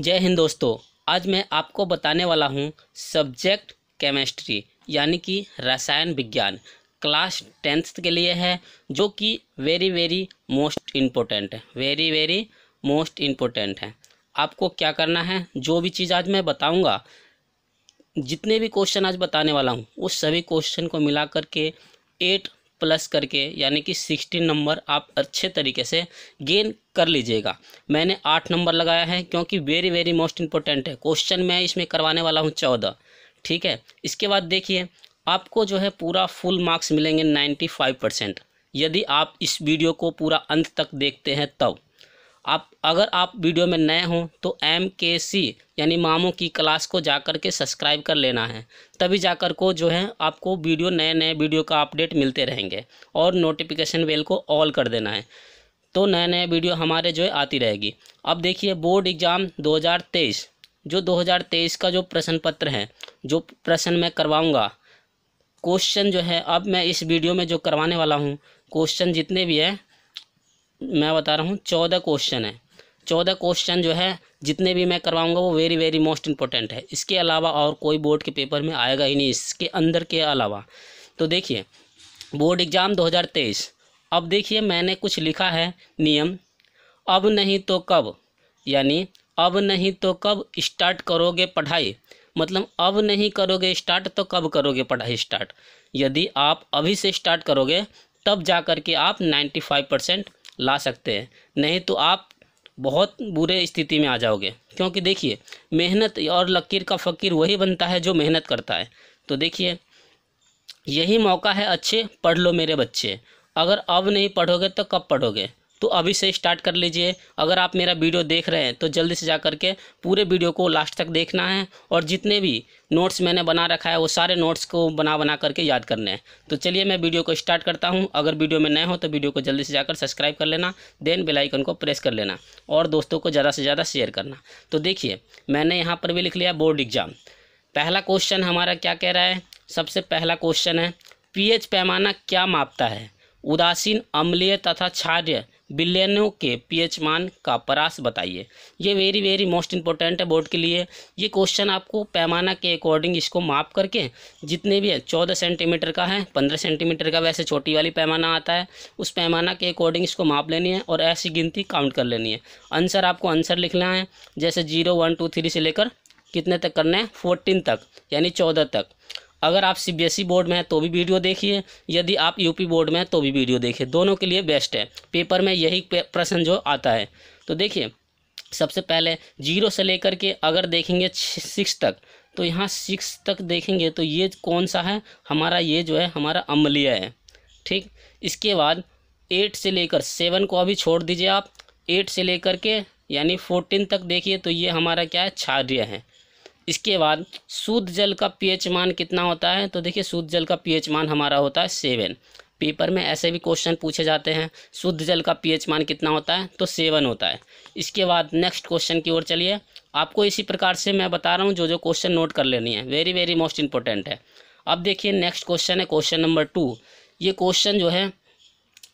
जय हिंद दोस्तों आज मैं आपको बताने वाला हूँ सब्जेक्ट केमिस्ट्री यानी कि रसायन विज्ञान क्लास टेंथ के लिए है जो कि वेरी वेरी मोस्ट इम्पोर्टेंट है वेरी वेरी मोस्ट इम्पोर्टेंट है आपको क्या करना है जो भी चीज़ आज मैं बताऊंगा जितने भी क्वेश्चन आज बताने वाला हूँ उस सभी क्वेश्चन को मिला करके एट प्लस करके यानी कि सिक्सटीन नंबर आप अच्छे तरीके से गेन कर लीजिएगा मैंने आठ नंबर लगाया है क्योंकि वेरी वेरी मोस्ट इंपॉर्टेंट है क्वेश्चन मैं इसमें करवाने वाला हूँ चौदह ठीक है इसके बाद देखिए आपको जो है पूरा फुल मार्क्स मिलेंगे नाइन्टी फाइव परसेंट यदि आप इस वीडियो को पूरा अंत तक देखते हैं तब आप अगर आप वीडियो में नए हों तो एम के सी यानी मामों की क्लास को जा कर के सब्सक्राइब कर लेना है तभी जाकर को जो है आपको वीडियो नए नए वीडियो का अपडेट मिलते रहेंगे और नोटिफिकेशन बेल को ऑल कर देना है तो नए नए वीडियो हमारे जो है आती रहेगी अब देखिए बोर्ड एग्ज़ाम 2023 जो 2023 का जो प्रश्न पत्र है जो प्रश्न मैं करवाऊँगा क्वेश्चन जो है अब मैं इस वीडियो में जो करवाने वाला हूँ क्वेश्चन जितने भी हैं मैं बता रहा हूँ चौदह क्वेश्चन है चौदह क्वेश्चन जो है जितने भी मैं करवाऊँगा वो वेरी वेरी मोस्ट इम्पोर्टेंट है इसके अलावा और कोई बोर्ड के पेपर में आएगा ही नहीं इसके अंदर के अलावा तो देखिए बोर्ड एग्ज़ाम 2023 अब देखिए मैंने कुछ लिखा है नियम अब नहीं तो कब यानी अब नहीं तो कब स्टार्ट करोगे पढ़ाई मतलब अब नहीं करोगे स्टार्ट तो कब करोगे पढ़ाई स्टार्ट यदि आप अभी से स्टार्ट करोगे तब जा कर के आप 95 परसेंट ला सकते हैं नहीं तो आप बहुत बुरे स्थिति में आ जाओगे क्योंकि देखिए मेहनत और लकीर का फ़कीर वही बनता है जो मेहनत करता है तो देखिए यही मौका है अच्छे पढ़ लो मेरे बच्चे अगर अब नहीं पढ़ोगे तो कब पढ़ोगे तो अभी से स्टार्ट कर लीजिए अगर आप मेरा वीडियो देख रहे हैं तो जल्दी से जा करके पूरे वीडियो को लास्ट तक देखना है और जितने भी नोट्स मैंने बना रखा है वो सारे नोट्स को बना बना करके याद करने हैं तो चलिए मैं वीडियो को स्टार्ट करता हूँ अगर वीडियो में नए हो तो वीडियो को जल्दी से जाकर सब्सक्राइब कर लेना देन बेलाइकन को प्रेस कर लेना और दोस्तों को ज़्यादा से ज़्यादा शेयर करना तो देखिए मैंने यहाँ पर भी लिख लिया बोर्ड एग्ज़ाम पहला क्वेश्चन हमारा क्या कह रहा है सबसे पहला क्वेश्चन है पी पैमाना क्या मापता है उदासीन अम्लीय तथा क्षार्य बिलियनों के पीएच मान का परास बताइए ये वेरी वेरी मोस्ट इंपॉर्टेंट है बोर्ड के लिए ये क्वेश्चन आपको पैमाना के अकॉर्डिंग इसको माप करके जितने भी है चौदह सेंटीमीटर का है पंद्रह सेंटीमीटर का वैसे छोटी वाली पैमाना आता है उस पैमाना के अकॉर्डिंग इसको माप लेनी है और ऐसी गिनती काउंट कर लेनी है आंसर आपको आंसर लिखना है जैसे जीरो वन टू थ्री से लेकर कितने तक करना है फोर्टीन तक यानी चौदह तक अगर आप सी e बोर्ड में हैं तो भी वीडियो देखिए यदि आप यूपी बोर्ड में हैं तो भी वीडियो देखिए दोनों के लिए बेस्ट है पेपर में यही प्रश्न जो आता है तो देखिए सबसे पहले जीरो से लेकर के अगर देखेंगे सिक्स तक तो यहाँ सिक्स तक देखेंगे तो ये कौन सा है हमारा ये जो है हमारा अम्लीय है ठीक इसके बाद एट से लेकर सेवन को अभी छोड़ दीजिए आप एट से लेकर के यानी फोर्टीन तक देखिए तो ये हमारा क्या है क्षार्य है इसके बाद शुद्ध जल का पीएच मान कितना होता है तो देखिए शुद्ध जल का पीएच मान हमारा होता है सेवन पेपर में ऐसे भी क्वेश्चन पूछे जाते हैं शुद्ध जल का पीएच मान कितना होता है तो सेवन होता है इसके बाद नेक्स्ट क्वेश्चन की ओर चलिए आपको इसी प्रकार से मैं बता रहा हूँ जो जो क्वेश्चन नोट कर लेनी है वेरी वेरी मोस्ट इंपॉर्टेंट है अब देखिए नेक्स्ट क्वेश्चन है क्वेश्चन नंबर टू ये क्वेश्चन जो है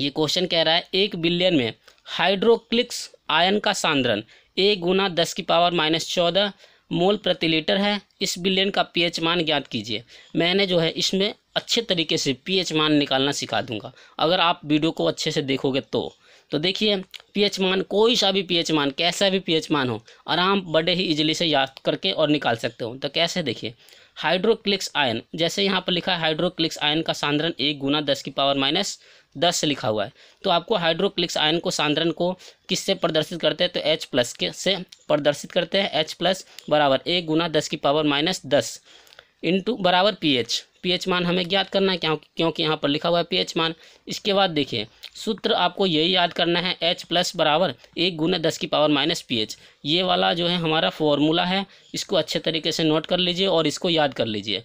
ये क्वेश्चन कह रहा है एक बिलियन में हाइड्रोक्लिक्स आयन का सांद्रन एक गुना दस की पावर माइनस चौदह मोल प्रति लीटर है इस बिलियन का पीएच मान ज्ञात कीजिए मैंने जो है इसमें अच्छे तरीके से पीएच मान निकालना सिखा दूंगा अगर आप वीडियो को अच्छे से देखोगे तो तो देखिए पीएच मान कोई सा भी पीएच मान कैसा भी पीएच मान हो आराम बड़े ही इजीली से याद करके और निकाल सकते हो तो कैसे देखिए हाइड्रोक्लिक्स आयन जैसे यहाँ पर लिखा है हाइड्रोक्लिक्स आयन का सांद्रण एक गुना दस की पावर माइनस दस लिखा हुआ है तो आपको हाइड्रोक्लिक्स आयन को सांद्रण को किससे प्रदर्शित करते हैं तो एच प्लस के से प्रदर्शित करते हैं एच प्लस बराबर एक गुना दस की पावर माइनस दस इंटू बराबर पी एच पी एच मान हमें ज्ञात करना है क्योंकि क्योंकि यहाँ पर लिखा हुआ है पी एच मान इसके बाद देखिए सूत्र आपको यही याद करना है एच प्लस बराबर एक गुना दस की पावर माइनस पी एच ये वाला जो है हमारा फॉर्मूला है इसको अच्छे तरीके से नोट कर लीजिए और इसको याद कर लीजिए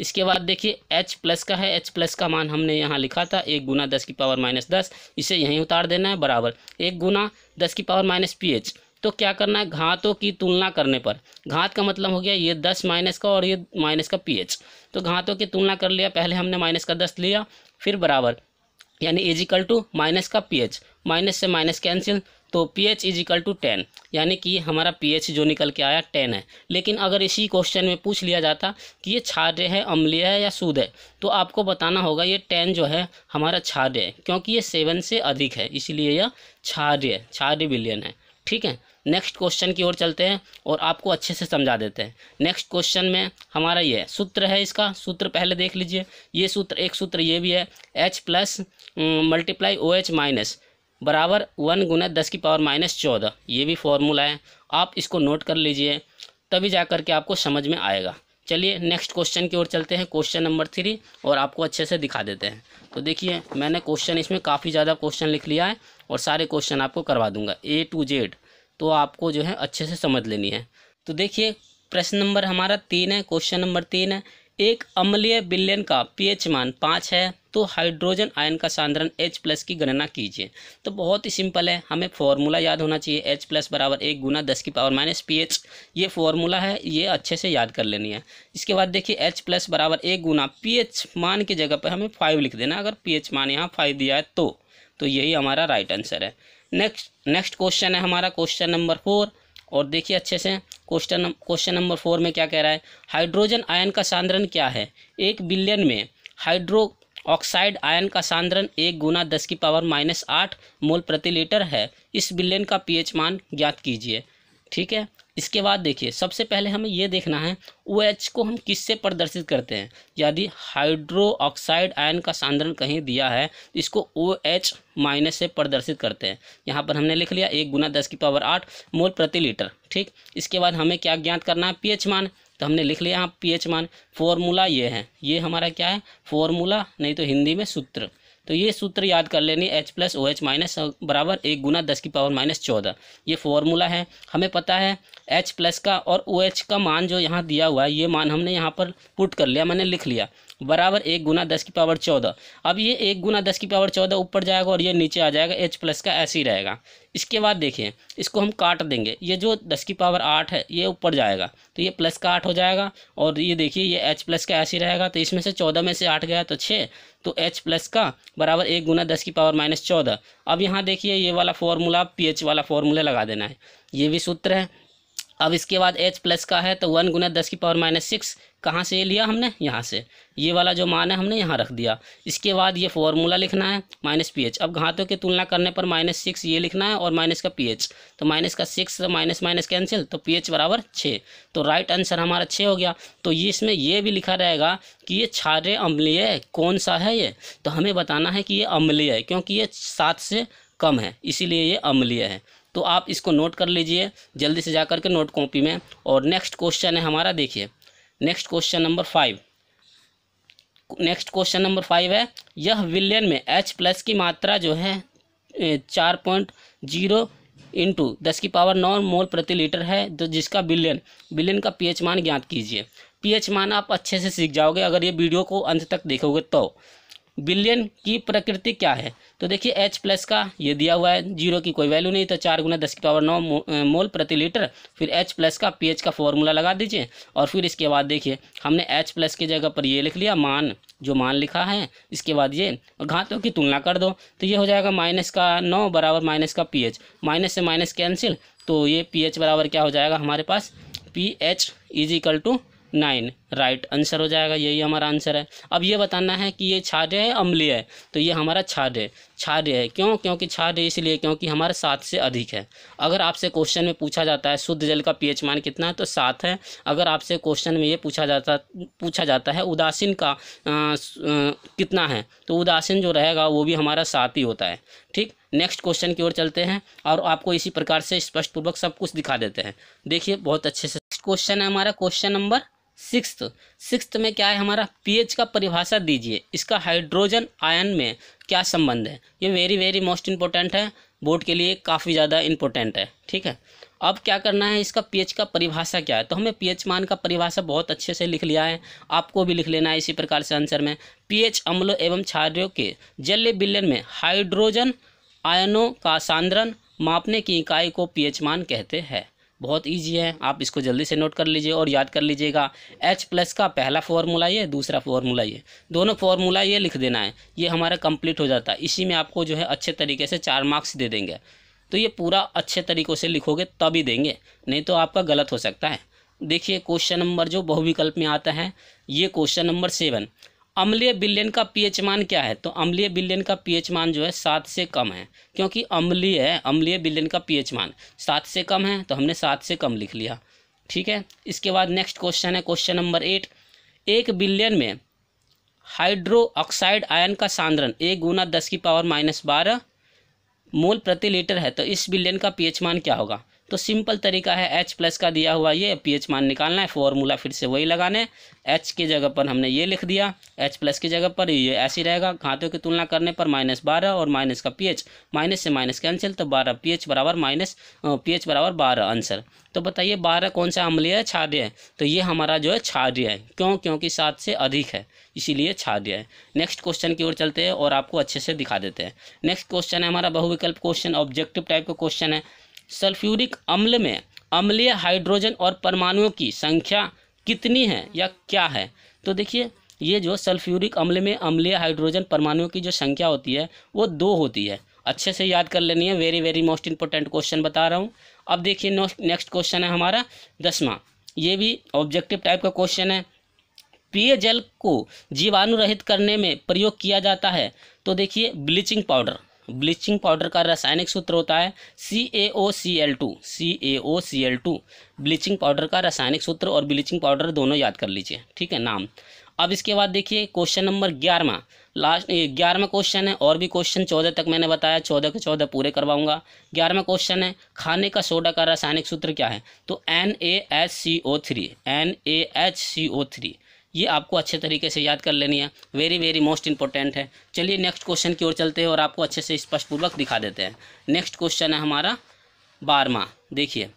इसके बाद देखिए एच प्लस का है एच प्लस का मान हमने यहाँ लिखा था एक गुना दस की पावर माइनस दस इसे यहीं उतार देना है बराबर एक गुना दस की पावर माइनस पी एच तो क्या करना है घातों की तुलना करने पर घात का मतलब हो गया ये दस माइनस का और ये माइनस का पी एच तो घातों की तुलना कर लिया पहले हमने माइनस का दस लिया फिर बराबर यानी एजिकल टू माइनस का पी एच माइनस से माइनस कैंसिल तो P H is equal to ten यानी कि हमारा पी एच जो निकल के आया टेन है लेकिन अगर इसी क्वेश्चन में पूछ लिया जाता कि ये छाद्य है अम्लीय है या शुद्ध है तो आपको बताना होगा ये टेन जो है हमारा छाद्य है क्योंकि ये सेवन से अधिक है इसलिए यह छाद्य क्षार्य बिलियन है ठीक है नेक्स्ट क्वेश्चन की ओर चलते हैं और आपको अच्छे से समझा देते हैं नेक्स्ट क्वेश्चन में हमारा ये सूत्र है इसका सूत्र पहले देख लीजिए ये सूत्र एक सूत्र ये भी है H plus multiply O H minus बराबर वन गुना दस की पावर माइनस चौदह ये भी फॉर्मूला है आप इसको नोट कर लीजिए तभी जा करके आपको समझ में आएगा चलिए नेक्स्ट क्वेश्चन की ओर चलते हैं क्वेश्चन नंबर थ्री और आपको अच्छे से दिखा देते हैं तो देखिए मैंने क्वेश्चन इसमें काफ़ी ज़्यादा क्वेश्चन लिख लिया है और सारे क्वेश्चन आपको करवा दूंगा ए टू जेड तो आपको जो है अच्छे से समझ लेनी है तो देखिए प्रश्न नंबर हमारा तीन है क्वेश्चन नंबर तीन है एक अम्लीय बिलियन का पीएच मान पाँच है तो हाइड्रोजन आयन का सांद्रण H प्लस की गणना कीजिए तो बहुत ही सिंपल है हमें फॉर्मूला याद होना चाहिए H प्लस बराबर एक गुना दस की पावर माइनस पी एच ये फॉर्मूला है ये अच्छे से याद कर लेनी है इसके बाद देखिए H प्लस बराबर एक गुना पी एच मान की जगह पर हमें फाइव लिख देना अगर पी एच मान यहाँ फाइव दिया है तो तो यही हमारा राइट आंसर है नेक्स्ट नेक्स्ट क्वेश्चन है हमारा क्वेश्चन नंबर फोर और देखिए अच्छे से क्वेश्चन क्वेश्चन नंबर फोर में क्या कह रहा है हाइड्रोजन आयन का सांद्रण क्या है एक बिलियन में हाइड्रो ऑक्साइड आयन का सांद्रण एक गुना दस की पावर माइनस आठ मोल प्रति लीटर है इस विलयन का पीएच मान ज्ञात कीजिए ठीक है इसके बाद देखिए सबसे पहले हमें यह देखना है ओ OH को हम किससे प्रदर्शित करते हैं यदि हाइड्रो ऑक्साइड आयन का सांद्रण कहीं दिया है तो इसको ओ OH माइनस से प्रदर्शित करते हैं यहाँ पर हमने लिख लिया एक गुना दस की पावर आठ मोल प्रति लीटर ठीक इसके बाद हमें क्या ज्ञात करना है पीएच मान तो हमने लिख लिया यहाँ पी एच मान फॉर्मूला ये है ये हमारा क्या है फॉर्मूला नहीं तो हिंदी में सूत्र तो ये सूत्र याद कर लेनी H plus O H minus बराबर एक गुना दस की पावर माइनस चौदह ये फॉर्मूला है हमें पता है एच प्लस का और ओ OH एच का मान जो यहाँ दिया हुआ है ये मान हमने यहाँ पर पुट कर लिया मैंने लिख लिया बराबर एक गुना दस की पावर चौदह अब ये एक गुना दस की पावर चौदह ऊपर जाएगा और ये नीचे आ जाएगा एच प्लस का ऐसे ही रहेगा इसके बाद देखिए इसको हम काट देंगे ये जो दस की पावर आठ है ये ऊपर जाएगा तो ये प्लस का आठ हो जाएगा और ये देखिए ये एच प्लस का ऐसे ही रहेगा तो इसमें से चौदह में से आठ गया तो छः तो एच प्लस का बराबर एक गुना दस की पावर माइनस चौदह अब यहाँ देखिए ये वाला फॉर्मूला पी एच वाला फॉर्मूला लगा देना है ये भी सूत्र है अब इसके बाद एच प्लस का है तो वन गुना दस की पावर माइनस सिक्स कहाँ से लिया हमने यहाँ से ये वाला जो मान है हमने यहाँ रख दिया इसके बाद ये फॉर्मूला लिखना है माइनस पी एच अब घातों की तुलना करने पर माइनस सिक्स ये लिखना है और माइनस का पी एच तो माइनस का सिक्स माइनस माइनस कैंसिल तो पी एच बराबर छः तो राइट आंसर हमारा छः हो गया तो ये इसमें ये भी लिखा रहेगा कि ये छारे अम्लीय कौन सा है ये तो हमें बताना है कि ये अम्लीय है क्योंकि ये सात से कम है इसीलिए ये अम्लीय है तो आप इसको नोट कर लीजिए जल्दी से जा कर के नोट कॉपी में और नेक्स्ट क्वेश्चन है हमारा देखिए next question number five next question number five है यह विलियन में एच प्लस की मात्रा जो है चार पॉइंट जीरो इंटू दस की पावर नौ मोल प्रति लीटर है तो जिसका बिलियन बिलियन का पीएच मान ज्ञात कीजिए पीएच मान आप अच्छे से सीख जाओगे अगर ये वीडियो को अंत तक देखोगे तो बिलियन की प्रकृति क्या है तो देखिए एच प्लस का ये दिया हुआ है जीरो की कोई वैल्यू नहीं तो चार गुना दस की पावर नौ मोल प्रति लीटर फिर एच प्लस का पीएच का फॉर्मूला लगा दीजिए और फिर इसके बाद देखिए हमने एच प्लस की जगह पर ये लिख लिया मान जो मान लिखा है इसके बाद ये घातों की तुलना कर दो तो ये हो जाएगा माइनस का नौ बराबर माइनस का पी माइनस से माइनस कैंसिल तो ये पी बराबर क्या हो जाएगा हमारे पास P H is equal to nine right answer हो जाएगा यही हमारा आंसर है अब ये बताना है कि ये छाद्य है अम्लीय है तो ये हमारा छाड्य छाद्य है क्यों क्योंकि छाद्य इसलिए क्योंकि हमारा सात से अधिक है अगर आपसे क्वेश्चन में पूछा जाता है शुद्ध जल का पीएच मान कितना है तो सात है अगर आपसे क्वेश्चन में ये पूछा जाता पूछा जाता है उदासीन का आ, आ, कितना है तो उदासीन जो रहेगा वो भी हमारा सात ही होता है ठीक नेक्स्ट क्वेश्चन की ओर चलते हैं और आपको इसी प्रकार से स्पष्टपूर्वक सब कुछ दिखा देते हैं देखिए बहुत अच्छे से क्वेश्चन है हमारा क्वेश्चन नंबर सिक्स सिक्स में क्या है हमारा पीएच का परिभाषा दीजिए इसका हाइड्रोजन आयन में क्या संबंध है ये वेरी वेरी मोस्ट इंपॉर्टेंट है बोर्ड के लिए काफ़ी ज़्यादा इंपॉर्टेंट है ठीक है अब क्या करना है इसका पीएच का परिभाषा क्या है तो हमें पीएच मान का परिभाषा बहुत अच्छे से लिख लिया है आपको भी लिख लेना है इसी प्रकार से आंसर में पीएच अम्लों एवं छात्रों के जल बिल्यन में हाइड्रोजन आयनों का सान्द्रन मापने की इकाई को पीएच मान कहते हैं बहुत ईजी है आप इसको जल्दी से नोट कर लीजिए और याद कर लीजिएगा एच प्लस का पहला फॉर्मूला ये दूसरा फॉर्मूला ये दोनों फॉर्मूला ये लिख देना है ये हमारा कंप्लीट हो जाता है इसी में आपको जो है अच्छे तरीके से चार मार्क्स दे देंगे तो ये पूरा अच्छे तरीक़ों से लिखोगे तभी देंगे नहीं तो आपका गलत हो सकता है देखिए क्वेश्चन नंबर जो बहुविकल्प में आता है ये क्वेश्चन नंबर सेवन अम्लीय बिलियन का पीएच मान क्या है तो अम्लीय बिलियन का पीएच मान जो है सात से कम है क्योंकि अम्लीय है अम्लीय बिलियन का पीएच मान सात से कम है तो हमने सात से कम लिख लिया ठीक है इसके बाद नेक्स्ट क्वेश्चन है क्वेश्चन नंबर एट एक बिलियन में हाइड्रो ऑक्साइड आयन का सांद्रण एक गुना दस की पावर माइनस बारह मोल प्रति लीटर है तो इस बिलियन का पीएच मान क्या होगा तो सिंपल तरीका है एच प्लस का दिया हुआ ये पी एच मान निकालना है फॉर्मूला फिर से वही लगाने एच की जगह पर हमने ये लिख दिया एच प्लस की जगह पर ये ऐसे रहेगा घातों की तुलना करने पर माइनस बारह और माइनस का पी एच माइनस से माइनस कैंसिल तो बारह पी एच बराबर माइनस पी एच बराबर बारह आंसर तो बताइए बारह कौन सा अम्लीय है छाद्य है तो ये हमारा जो है छाद्य है क्यों क्योंकि सात से अधिक है इसीलिए छाद्य है नेक्स्ट क्वेश्चन की ओर चलते हैं और आपको अच्छे से दिखा देते हैं नेक्स्ट क्वेश्चन है हमारा बहुविकल्प क्वेश्चन ऑब्जेक्टिव टाइप का क्वेश्चन है सल्फ्यूरिक अम्ल में अम्लीय हाइड्रोजन और परमाणुओं की संख्या कितनी है या क्या है तो देखिए ये जो सल्फ्यूरिक अम्ल में अम्लीय हाइड्रोजन परमाणुओं की जो संख्या होती है वो दो होती है अच्छे से याद कर लेनी है very very most important question बता रहा हूँ अब देखिए नेक्स्ट क्वेश्चन है हमारा दसवां ये भी ऑब्जेक्टिव टाइप का क्वेश्चन है पेय जल को जीवाणु रहित करने में प्रयोग किया जाता है तो देखिए ब्लीचिंग पाउडर ब्लीचिंग पाउडर का रासायनिक सूत्र होता है C A O C L two C A O C L two bleaching powder का रासायनिक सूत्र और ब्लीचिंग पाउडर दोनों याद कर लीजिए ठीक है नाम अब इसके बाद देखिए क्वेश्चन नंबर ग्यारहवा लास्ट ग्यारहवा क्वेश्चन है और भी क्वेश्चन चौदह तक मैंने बताया चौदह के चौदह पूरे करवाऊंगा ग्यारहवा क्वेश्चन है खाने का सोडा का रासायनिक सूत्र क्या है तो N A H C O three N A H C O three ये आपको अच्छे तरीके से याद कर लेनी है वेरी वेरी मोस्ट इंपॉर्टेंट है चलिए नेक्स्ट क्वेश्चन की ओर चलते हैं और आपको अच्छे से स्पष्टपूर्वक दिखा देते हैं नेक्स्ट क्वेश्चन है हमारा बारहवा देखिए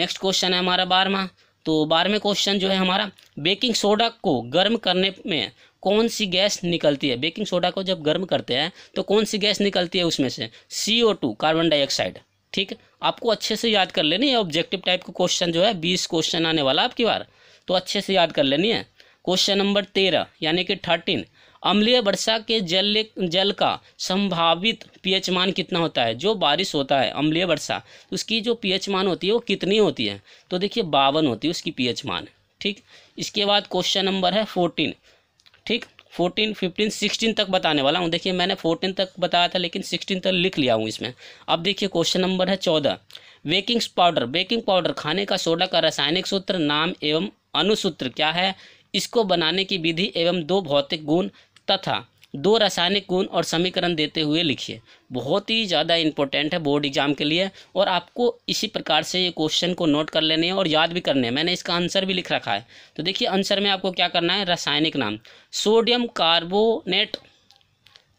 नेक्स्ट क्वेश्चन है हमारा बारहवा तो बारहवें क्वेश्चन जो है हमारा बेकिंग सोडा को गर्म करने में कौन सी गैस निकलती है बेकिंग सोडा को जब गर्म करते हैं तो कौन सी गैस निकलती है उसमें से C O two carbon dioxide ठीक आपको अच्छे से याद कर लेनी है ऑब्जेक्टिव टाइप का क्वेश्चन जो है बीस क्वेश्चन आने वाला आपकी बार तो अच्छे से याद कर लेनी है क्वेश्चन नंबर तेरह यानी कि थर्टीन अम्लीय वर्षा के जल जल का संभावित पीएच मान कितना होता है जो बारिश होता है अम्लीय वर्षा उसकी जो पीएच मान होती है वो कितनी होती है तो देखिए बावन होती है उसकी पीएच मान ठीक इसके बाद क्वेश्चन नंबर है फोर्टीन ठीक फोर्टीन फिफ्टीन सिक्सटीन तक बताने वाला हूँ देखिए मैंने फोर्टीन तक बताया था लेकिन सिक्सटीन तक लिख लिया हूँ इसमें अब देखिए क्वेश्चन नंबर है चौदह बेकिंग पाउडर बेकिंग पाउडर खाने का सोडा का रासायनिक सूत्र नाम एवं अनुसूत्र क्या है इसको बनाने की विधि एवं दो भौतिक गुण तथा दो रासायनिक गुण और समीकरण देते हुए लिखिए बहुत ही ज़्यादा इंपॉर्टेंट है बोर्ड एग्जाम के लिए और आपको इसी प्रकार से ये क्वेश्चन को नोट कर लेने हैं और याद भी करने हैं मैंने इसका आंसर भी लिख रखा है तो देखिए आंसर में आपको क्या करना है रासायनिक नाम सोडियम कार्बोनेट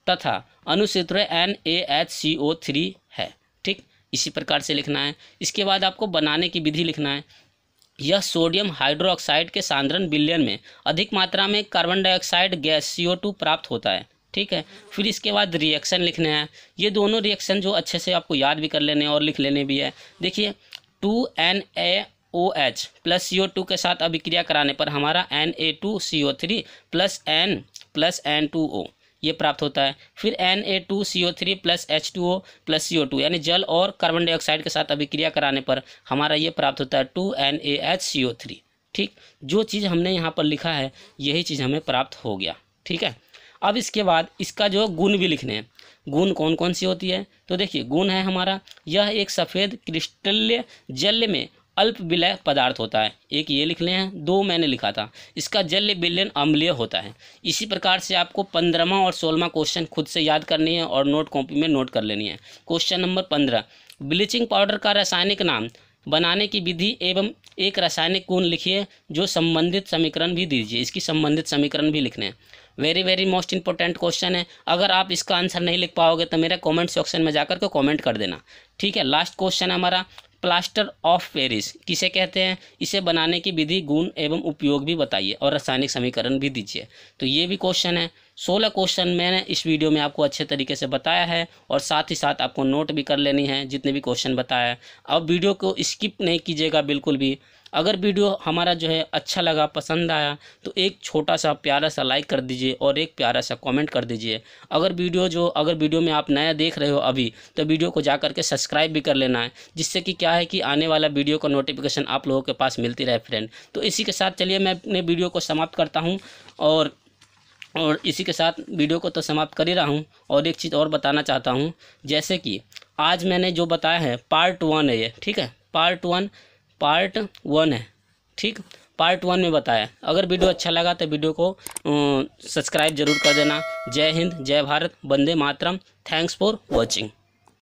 तथा अनुसूत्र N A H C O three है ठीक इसी प्रकार से लिखना है इसके बाद आपको बनाने की विधि लिखना है यह सोडियम हाइड्रोक्साइड के सांद्रण विलयन में अधिक मात्रा में carbon dioxide gas O two प्राप्त होता है ठीक है फिर इसके बाद रिएक्शन लिखने हैं ये दोनों रिएक्शन जो अच्छे से आपको याद भी कर लेने और लिख लेने भी है देखिए two N A O H plus C O two के साथ अभिक्रिया कराने पर हमारा N A two C O three plus N plus N two O ये प्राप्त होता है फिर N A two C O three plus H two O plus C O two यानी जल और कार्बन डाइऑक्साइड के साथ अभिक्रिया कराने पर हमारा ये प्राप्त होता है two N A H C O three ठीक जो चीज़ हमने यहाँ पर लिखा है यही चीज़ हमें प्राप्त हो गया ठीक है अब इसके बाद इसका जो गुण भी लिखने हैं गुण कौन कौन सी होती है तो देखिए गुण है हमारा यह एक सफ़ेद क्रिस्टल्य जल में अल्प विलय पदार्थ होता है एक ये लिख लें हैं दो मैंने लिखा था इसका जल विलयन अम्लीय होता है इसी प्रकार से आपको पंद्रहवा और सोलहवा क्वेश्चन खुद से याद करनी है और नोट कॉपी में नोट कर लेनी है क्वेश्चन नंबर पंद्रह ब्लीचिंग पाउडर का रासायनिक नाम बनाने की विधि एवं एक रासायनिक गुण लिखिए जो संबंधित समीकरण भी दीजिए इसकी संबंधित समीकरण भी लिखने हैं very very most important question है अगर आप इसका आंसर नहीं लिख पाओगे तो मेरे कमेंट सेक्शन में जाकर के कमेंट कर देना ठीक है लास्ट क्वेश्चन है हमारा प्लास्टर ऑफ पेरिस किसे कहते हैं इसे बनाने की विधि गुण एवं उपयोग भी बताइए और रासायनिक समीकरण भी दीजिए तो ये भी क्वेश्चन है सोलह क्वेश्चन मैंने इस वीडियो में आपको अच्छे तरीके से बताया है और साथ ही साथ आपको नोट भी कर लेनी है जितने भी क्वेश्चन बताया है अब वीडियो को स्किप नहीं कीजिएगा बिल्कुल भी अगर वीडियो हमारा जो है अच्छा लगा पसंद आया तो एक छोटा सा प्यारा सा लाइक कर दीजिए और एक प्यारा सा कमेंट कर दीजिए अगर वीडियो जो अगर वीडियो में आप नया देख रहे हो अभी तो वीडियो को जा करके सब्सक्राइब भी कर लेना है जिससे कि क्या है कि आने वाला वीडियो का नोटिफिकेशन आप लोगों के पास मिलती रहे फ्रेंड तो इसी के साथ चलिए मैं अपने वीडियो को समाप्त करता हूँ और और इसी के साथ वीडियो को तो समाप्त कर ही रहा हूँ और एक चीज़ और बताना चाहता हूँ जैसे कि आज मैंने जो बताया है पार्ट वन है ये ठीक है पार्ट वन पार्ट वन है ठीक पार्ट वन में बताया अगर वीडियो अच्छा लगा तो वीडियो को सब्सक्राइब जरूर कर देना जय हिंद जय भारत वंदे मातरम थैंक्स फॉर वॉचिंग